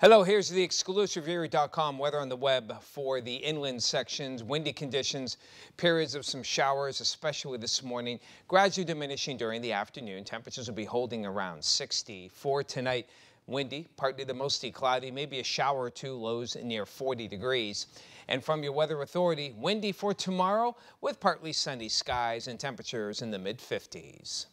Hello, here's the exclusive Erie.com weather on the web for the inland sections, windy conditions, periods of some showers, especially this morning, gradually diminishing during the afternoon. Temperatures will be holding around 60 for tonight. Windy, partly to mostly cloudy, maybe a shower or two, lows near 40 degrees. And from your weather authority, windy for tomorrow with partly sunny skies and temperatures in the mid 50s.